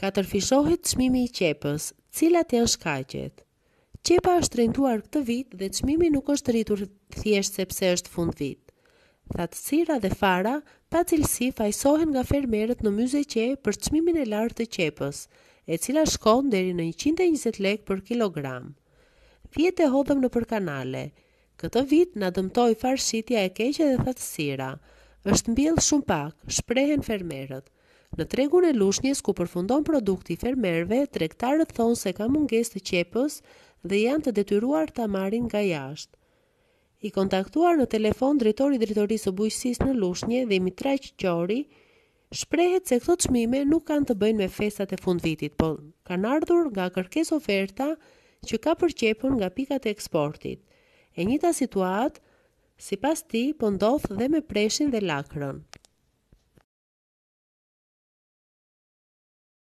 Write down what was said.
ka fishohet qmimi i qepës, cilat e është kajqet. Qepa është rinduar këtë vit dhe qmimi nuk është rritur thjesht sepse është fund vit. sira dhe fara, pa cilësi fajsohen nga fermerët në myze qe për qmimin e lartë të qepës, e cila shkon deri në 120 lek për kilogram. Vjet e hodhëm në përkanale. Këtë vit na dëmtoi farshitja e keqe dhe sira. Është mbjell shumë pak, shprehen fermerët. Në tregun e Lushnjës, ku përfundon produkti fermerve, tregtarët thonë se ka munges të qepës dhe janë të detyruar të amarin nga jashtë. I kontaktuar në telefon dritori dritori së bujqësis në lushnje dhe i mitraj që qori, shprehet se këto të shmime nuk kanë të bëjnë me festat e fund vitit, po kanë ardhur nga kërkes oferta që ka përqepën nga pikat e eksportit. E njëta situatë, si pas ti, po dhe me preshin dhe lakrën.